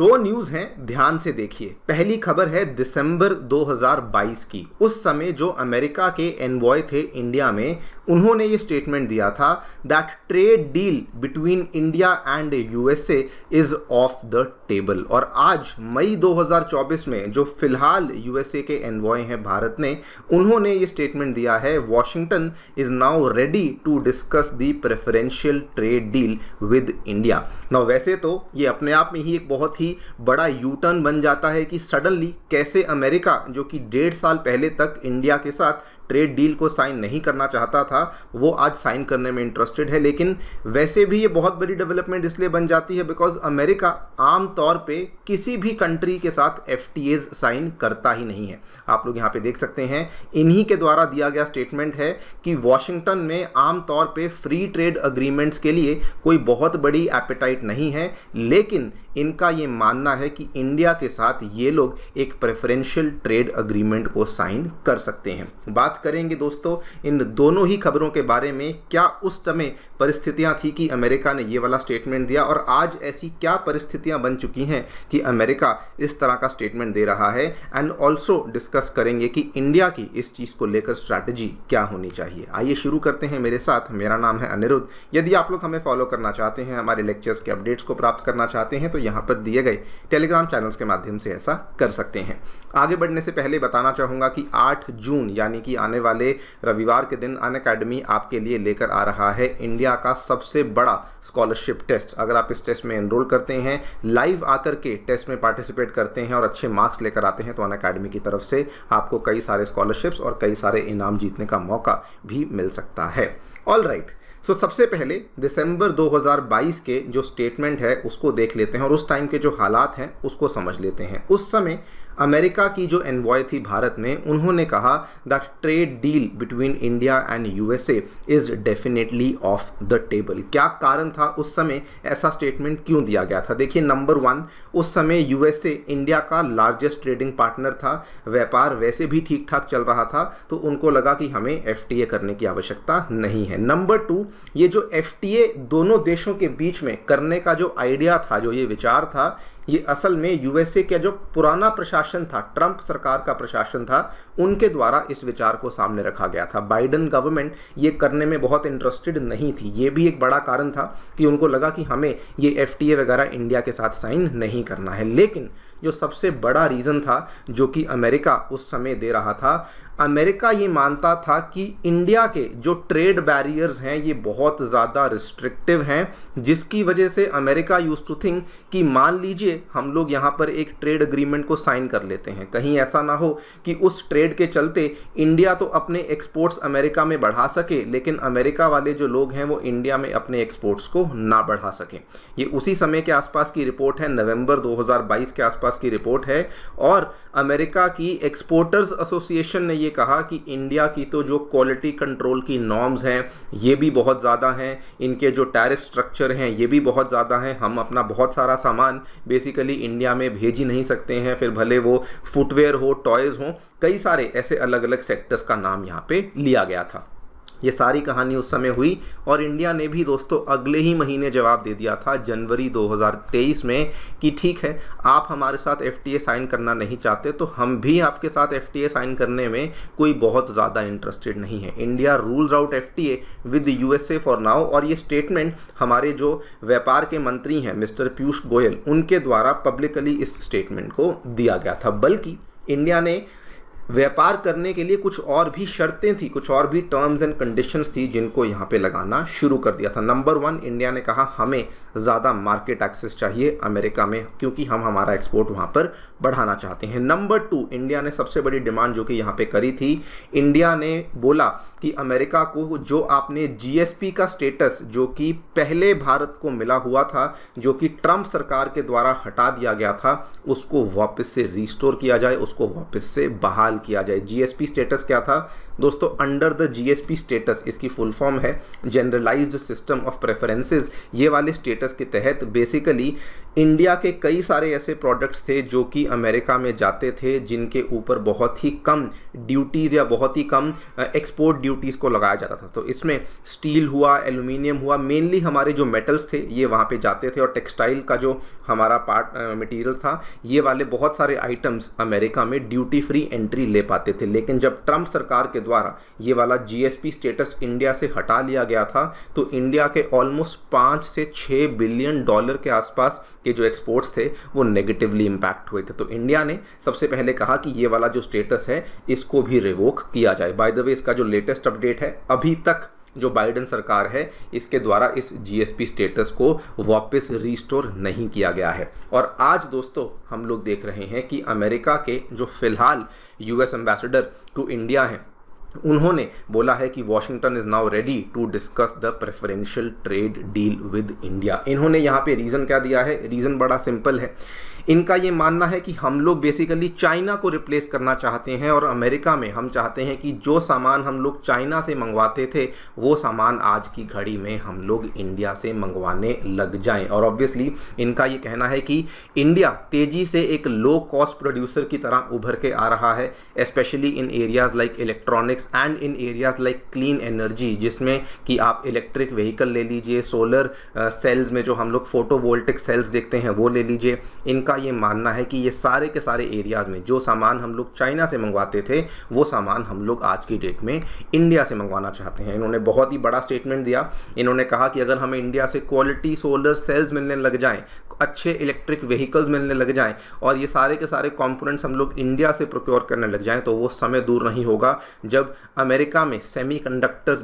दो न्यूज़ हैं ध्यान से देखिए पहली खबर है दिसंबर 2022 की उस समय जो अमेरिका के एनवॉय थे इंडिया में उन्होंने ये स्टेटमेंट दिया था that trade deal between India and USA is off the table और आज मई 2024 में जो फिलहाल यूएसए के एनवॉय हैं भारत ने उन्होंने ये स्टेटमेंट दिया है Washington is now ready to discuss the preferential trade deal with India ना वैसे तो ये अपने आप में ही एक बहुत ही बड़ा यू टर्न बन जाता है कि सडनली कैसे अमेरिका जो कि डेढ़ साल पहले तक इंडिया के साथ ट्रेड डील को साइन नहीं करना चाहता था वो आज साइन करने में इंटरेस्टेड है लेकिन वैसे भी ये बहुत बड़ी डेवलपमेंट इसलिए बन जाती है बिकॉज अमेरिका आमतौर पर किसी भी कंट्री के साथ एफ साइन करता ही नहीं है आप लोग यहाँ पे देख सकते हैं इन्हीं के द्वारा दिया गया स्टेटमेंट है कि वॉशिंगटन में आमतौर पर फ्री ट्रेड अग्रीमेंट्स के लिए कोई बहुत बड़ी एपेटाइट नहीं है लेकिन इनका ये मानना है कि इंडिया के साथ ये लोग एक प्रेफरेंशियल ट्रेड अग्रीमेंट को साइन कर सकते हैं बात करेंगे दोस्तों इन दोनों ही खबरों के बारे में क्या उस समय परिस्थितियां थी कि अमेरिका ने ये वाला स्टेटमेंट दिया और आज ऐसी क्या परिस्थितियां बन चुकी हैं कि अमेरिका इस तरह का स्टेटमेंट दे रहा है एंड ऑल्सो डिस्कस करेंगे कि इंडिया की इस चीज़ को लेकर स्ट्रैटेजी क्या होनी चाहिए आइए शुरू करते हैं मेरे साथ मेरा नाम है अनिरुद्ध यदि आप लोग हमें फॉलो करना चाहते हैं हमारे लेक्चर्स के अपडेट्स को प्राप्त करना चाहते हैं तो यहाँ पर दिए गए टेलीग्राम चैनल्स के माध्यम से ऐसा कर सकते हैं आगे बढ़ने से पहले बताना चाहूँगा कि 8 जून यानी कि आने वाले रविवार के दिन अन अकेडमी आपके लिए लेकर आ रहा है इंडिया का सबसे बड़ा स्कॉलरशिप टेस्ट अगर आप इस टेस्ट में एनरोल करते हैं लाइव आकर के टेस्ट में पार्टिसिपेट करते हैं और अच्छे मार्क्स लेकर आते हैं तो अन अकेडमी की तरफ से आपको कई सारे स्कॉलरशिप्स और कई सारे इनाम जीतने का मौका भी मिल सकता है ऑल राइट सो so, सबसे पहले दिसंबर 2022 के जो स्टेटमेंट है उसको देख लेते हैं और उस टाइम के जो हालात हैं उसको समझ लेते हैं उस समय अमेरिका की जो एनवॉय थी भारत में उन्होंने कहा that trade deal between India and USA is definitely off the table क्या कारण था उस समय ऐसा स्टेटमेंट क्यों दिया गया था देखिए नंबर वन उस समय यूएसए इंडिया का लार्जेस्ट ट्रेडिंग पार्टनर था व्यापार वैसे भी ठीक ठाक चल रहा था तो उनको लगा कि हमें एफ करने की आवश्यकता नहीं है नंबर टू ये जो एफ दोनों देशों के बीच में करने का जो आइडिया था जो ये विचार था ये असल में यूएसए का जो पुराना प्रशासन था ट्रंप सरकार का प्रशासन था उनके द्वारा इस विचार को सामने रखा गया था बाइडन गवर्नमेंट ये करने में बहुत इंटरेस्टेड नहीं थी ये भी एक बड़ा कारण था कि उनको लगा कि हमें ये एफ वगैरह इंडिया के साथ साइन नहीं करना है लेकिन जो सबसे बड़ा रीज़न था जो कि अमेरिका उस समय दे रहा था अमेरिका ये मानता था कि इंडिया के जो ट्रेड बैरियर्स हैं ये बहुत ज़्यादा रिस्ट्रिक्टिव हैं जिसकी वजह से अमेरिका यूज़ टू थिंक कि मान लीजिए हम लोग यहाँ पर एक ट्रेड अग्रीमेंट को साइन कर लेते हैं कहीं ऐसा ना हो कि उस ट्रेड के चलते इंडिया तो अपने एक्सपोर्ट्स अमेरिका में बढ़ा सके लेकिन अमेरिका वाले जो लोग हैं वो इंडिया में अपने एक्सपोर्ट्स को ना बढ़ा सकें ये उसी समय के आसपास की रिपोर्ट है नवम्बर दो के आसपास की रिपोर्ट है और अमेरिका की एक्सपोर्टर्स एसोसिएशन ने ये कहा कि इंडिया की तो जो क्वालिटी कंट्रोल की नॉर्म्स हैं ये भी बहुत ज़्यादा हैं इनके जो टैरिफ स्ट्रक्चर हैं ये भी बहुत ज़्यादा हैं हम अपना बहुत सारा सामान बेसिकली इंडिया में भेज ही नहीं सकते हैं फिर भले वो फुटवेयर हो टॉयज़ हो कई सारे ऐसे अलग अलग सेक्टर्स का नाम यहाँ पर लिया गया था ये सारी कहानी उस समय हुई और इंडिया ने भी दोस्तों अगले ही महीने जवाब दे दिया था जनवरी 2023 में कि ठीक है आप हमारे साथ एफ साइन करना नहीं चाहते तो हम भी आपके साथ एफ साइन करने में कोई बहुत ज़्यादा इंटरेस्टेड नहीं है India rules out F with you for now और ये स्टेटमेंट हमारे जो व्यापार के मंत्री हैं मिस्टर पीयूष गोयल उनके द्वारा पब्लिकली इस स्टेटमेंट को दिया गया था बल्कि इंडिया ने व्यापार करने के लिए कुछ और भी शर्तें थी कुछ और भी टर्म्स एंड कंडीशंस थी जिनको यहाँ पे लगाना शुरू कर दिया था नंबर वन इंडिया ने कहा हमें ज़्यादा मार्केट एक्सेस चाहिए अमेरिका में क्योंकि हम हमारा एक्सपोर्ट वहाँ पर बढ़ाना चाहते हैं नंबर टू इंडिया ने सबसे बड़ी डिमांड जो कि यहाँ पे करी थी इंडिया ने बोला कि अमेरिका को जो आपने जीएसपी का स्टेटस जो कि पहले भारत को मिला हुआ था जो कि ट्रंप सरकार के द्वारा हटा दिया गया था उसको वापस से रिस्टोर किया जाए उसको वापस से बहाल किया जाए जीएसपी स्टेटस क्या था दोस्तों अंडर द जीएसपी स्टेटस इसकी फुल फॉर्म है जनरलाइज्ड सिस्टम ऑफ प्रेफरेंसेस ये वाले स्टेट स्टेटस के तहत बेसिकली इंडिया के कई सारे ऐसे प्रोडक्ट्स थे जो कि अमेरिका में जाते थे जिनके ऊपर बहुत ही कम ड्यूटीज़ या बहुत ही कम एक्सपोर्ट ड्यूटीज़ को लगाया जाता था तो इसमें स्टील हुआ एल्यूमिनियम हुआ मेनली हमारे जो मेटल्स थे ये वहाँ पे जाते थे और टेक्सटाइल का जो हमारा पार्ट मटेरियल था ये वाले बहुत सारे आइटम्स अमेरिका में ड्यूटी फ्री एंट्री ले पाते थे लेकिन जब ट्रंप सरकार के द्वारा ये वाला जी स्टेटस इंडिया से हटा लिया गया था तो इंडिया के ऑलमोस्ट पाँच से छः बिलियन डॉलर के आसपास के जो एक्सपोर्ट्स थे वो नेगेटिवली इम्पैक्ट हुए थे तो इंडिया ने सबसे पहले कहा कि ये वाला जो स्टेटस है इसको भी रिवोक किया जाए बाय द वे इसका जो लेटेस्ट अपडेट है अभी तक जो बाइडन सरकार है इसके द्वारा इस जीएसपी स्टेटस को वापस रिस्टोर नहीं किया गया है और आज दोस्तों हम लोग देख रहे हैं कि अमेरिका के जो फिलहाल यूएस एम्बेसडर टू इंडिया हैं उन्होंने बोला है कि Washington is now ready to discuss the preferential trade deal with India इन्होंने यहाँ पे रीज़न क्या दिया है रीज़न बड़ा सिंपल है इनका ये मानना है कि हम लोग बेसिकली चाइना को रिप्लेस करना चाहते हैं और अमेरिका में हम चाहते हैं कि जो सामान हम लोग चाइना से मंगवाते थे वो सामान आज की घड़ी में हम लोग इंडिया से मंगवाने लग जाएं और ऑब्वियसली इनका ये कहना है कि इंडिया तेज़ी से एक लो कॉस्ट प्रोड्यूसर की तरह उभर के आ रहा है specially in areas like electronics projects and in areas like clean energy जिसमें कि आप इलेक्ट्रिक व्हीकल ले लीजिए सोलर सेल्स uh, में जो हम लोग फोटोवोल्टिक सेल्स देखते हैं वो ले लीजिए इनका ये मानना है कि ये सारे के सारे एरियाज़ में जो सामान हम लोग चाइना से मंगवाते थे वो सामान हम लोग आज की डेट में इंडिया से मंगवाना चाहते हैं इन्होंने बहुत ही बड़ा स्टेटमेंट दिया इन्होंने कहा कि अगर हमें इंडिया से क्वालिटी सोलर सेल्स मिलने लग जाएँ अच्छे इलेक्ट्रिक व्हीकल्स मिलने लग जाएँ और ये सारे के सारे कॉम्पोनेंट्स हम लोग इंडिया से प्रोक्योर करने लग जाएं तो वो समय दूर नहीं होगा जब अमेरिका में सेमी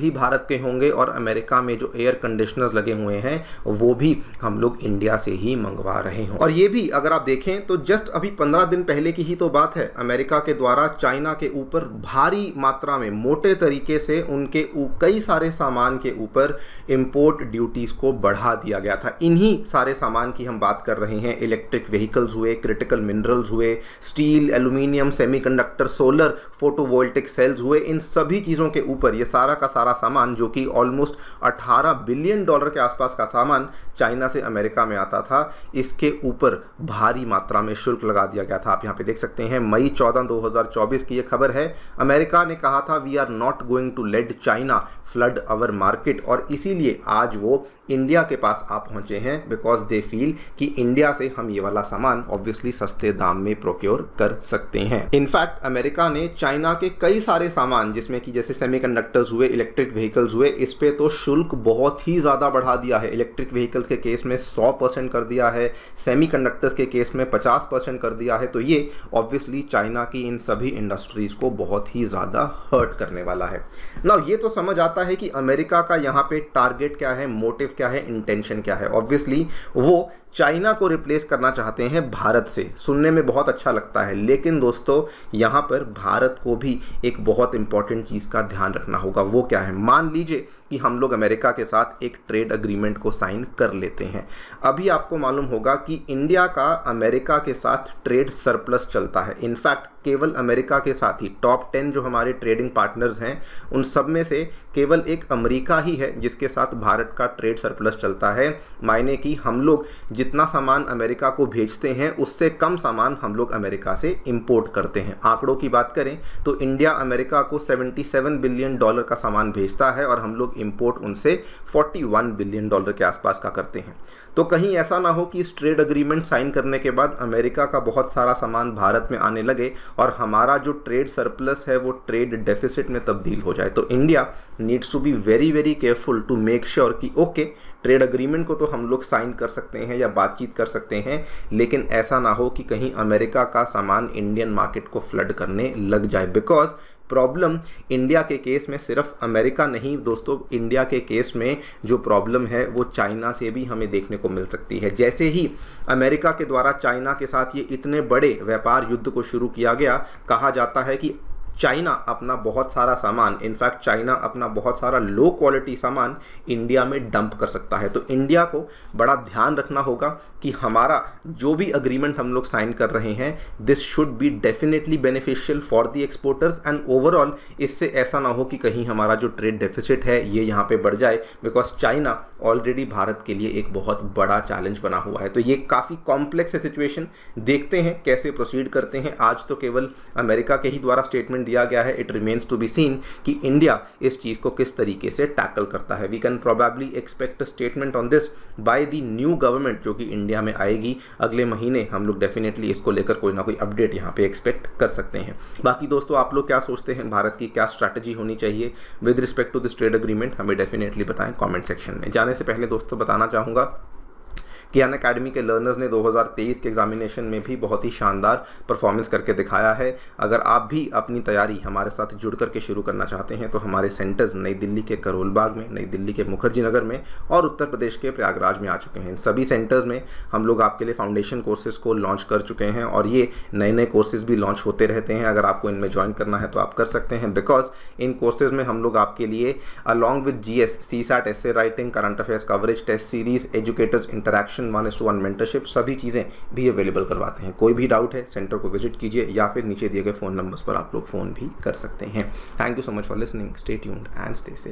भी भारत के होंगे और अमेरिका में जो एयर कंडीशनर्स लगे हुए हैं वो भी हम लोग इंडिया से ही मंगवा रहे हों और ये भी अगर आप देखें तो जस्ट अभी पंद्रह दिन पहले की ही तो बात है अमेरिका के द्वारा चाइना के ऊपर भारी मात्रा में मोटे तरीके से उनके कई सारे सामान के ऊपर इम्पोर्ट ड्यूटीज़ को बढ़ा दिया गया था इन्हीं सारे सामान की हम बात कर रहे हैं इलेक्ट्रिक व्हीकल्स हुए क्रिटिकल मिनरल्स हुए steel aluminium semiconductor solar photovoltaic cells हुए इन सभी चीज़ों के ऊपर ये सारा का सारा सामान जो कि ऑलमोस्ट 18 बिलियन डॉलर के आसपास का सामान चाइना से अमेरिका में आता था इसके ऊपर भारी मात्रा में शुल्क लगा दिया गया था आप यहाँ पे देख सकते हैं मई चौदह दो की यह खबर है अमेरिका ने कहा था we are not going to let China flood our market और इसीलिए आज वो इंडिया के पास आ पहुंचे हैं बिकॉज दे फील कि इंडिया से हम ये वाला सामान ऑब्वियसली सस्ते दाम में प्रोक्योर कर सकते हैं इनफैक्ट अमेरिका ने चाइना के कई सारे सामान जिसमें कि जैसे सेमीकंडक्टर्स हुए इलेक्ट्रिक व्हीकल्स हुए इस पर तो शुल्क बहुत ही ज़्यादा बढ़ा दिया है इलेक्ट्रिक व्हीकल्स के केस में सौ परसेंट कर दिया है सेमी कंडक्टर्स के केस में पचास परसेंट कर दिया है तो ये ऑब्वियसली चाइना की इन सभी इंडस्ट्रीज़ को बहुत ही ज़्यादा हर्ट करने वाला है ना ये तो समझ आता है कि अमेरिका का यहाँ पे टारगेट क्या है मोटिव क्या है इंटेंशन क्या है ऑब्वियसली वो चाइना को रिप्लेस करना चाहते हैं भारत से सुनने में बहुत अच्छा लगता है लेकिन दोस्तों यहाँ पर भारत को भी एक बहुत इंपॉर्टेंट चीज़ का ध्यान रखना होगा वो क्या है मान लीजिए कि हम लोग अमेरिका के साथ एक ट्रेड अग्रीमेंट को साइन कर लेते हैं अभी आपको मालूम होगा कि इंडिया का अमेरिका के साथ ट्रेड सरप्लस चलता है इनफैक्ट केवल अमेरिका के साथ ही टॉप टेन जो हमारे ट्रेडिंग पार्टनर्स हैं उन सब में से केवल एक अमेरिका ही है जिसके साथ भारत का ट्रेड सरप्लस चलता है मायने कि हम लोग जितना सामान अमेरिका को भेजते हैं उससे कम सामान हम लोग अमेरिका से इम्पोर्ट करते हैं आंकड़ों की बात करें तो इंडिया अमेरिका को 77 बिलियन डॉलर का सामान भेजता है और हम लोग इम्पोर्ट उनसे 41 बिलियन डॉलर के आसपास का करते हैं तो कहीं ऐसा ना हो कि इस ट्रेड अग्रीमेंट साइन करने के बाद अमेरिका का बहुत सारा सामान भारत में आने लगे और हमारा जो ट्रेड सरप्लस है वो ट्रेड डेफिसिट में तब्दील हो जाए तो India needs to be very very careful to make sure कि ओके ट्रेड अग्रीमेंट को तो हम लोग साइन कर सकते हैं या बातचीत कर सकते हैं लेकिन ऐसा ना हो कि कहीं अमेरिका का सामान इंडियन मार्केट को फ्लड करने लग जाए बिकॉज प्रॉब्लम इंडिया के केस में सिर्फ अमेरिका नहीं दोस्तों इंडिया के केस में जो प्रॉब्लम है वो चाइना से भी हमें देखने को मिल सकती है जैसे ही अमेरिका के द्वारा चाइना के साथ ये इतने बड़े व्यापार युद्ध को शुरू किया गया कहा जाता है कि चाइना अपना बहुत सारा सामान इनफैक्ट चाइना अपना बहुत सारा लो क्वालिटी सामान इंडिया में डंप कर सकता है तो इंडिया को बड़ा ध्यान रखना होगा कि हमारा जो भी अग्रीमेंट हम लोग साइन कर रहे हैं this should be definitely beneficial for the exporters and overall इससे ऐसा ना हो कि कहीं हमारा जो ट्रेड डेफिसिट है ये यहाँ पर बढ़ जाए बिकॉज चाइना ऑलरेडी भारत के लिए एक बहुत बड़ा चैलेंज बना हुआ है तो ये काफ़ी कॉम्प्लेक्स है सिचुएशन देखते हैं कैसे प्रोसीड करते हैं आज तो केवल अमेरिका के ही द्वारा स्टेटमेंट स्टेटमेंट दिया गया है it remains to be seen कि इंडिया इस चीज़ को किस तरीके से टैकल करता है we can probably expect statement on this by the new government जो कि इंडिया में आएगी अगले महीने हम लोग डेफिनेटली इसको लेकर कोई ना कोई अपडेट यहाँ पे एक्सपेक्ट कर सकते हैं बाकी दोस्तों आप लोग क्या सोचते हैं भारत की क्या स्ट्रैटेजी होनी चाहिए with respect to this trade agreement हमें डेफिनेटली बताएं कॉमेंट सेक्शन में जाने से पहले दोस्तों बताना चाहूँगा कियान अकेडमी के लर्नर्स ने 2023 के एग्जामिनेशन में भी बहुत ही शानदार परफॉर्मेंस करके दिखाया है अगर आप भी अपनी तैयारी हमारे साथ जुड़ करके शुरू करना चाहते हैं तो हमारे सेंटर्स नई दिल्ली के करोलबाग में नई दिल्ली के मुखर्जी नगर में और उत्तर प्रदेश के प्रयागराज में आ चुके हैं इन सभी सेंटर्स में हम लोग आपके लिए फाउंडेशन कोर्सेज को लॉन्च कर चुके हैं और ये नए नए कोर्सेज भी लॉन्च होते रहते हैं अगर आपको इनमें ज्वाइन करना है तो आप कर सकते हैं बिकॉज इन कोर्सेज में हम लोग आपके लिए along with G S CSAT S writing current affairs coverage test series educators interaction introduction one is to one mentorship सभी चीज़ें भी अवेलेबल करवाते हैं कोई भी डाउट है सेंटर को विजिट कीजिए या फिर नीचे दिए गए फ़ोन नंबर्स पर आप लोग फ़ोन भी कर सकते हैं thank you so much for listening stay tuned and stay से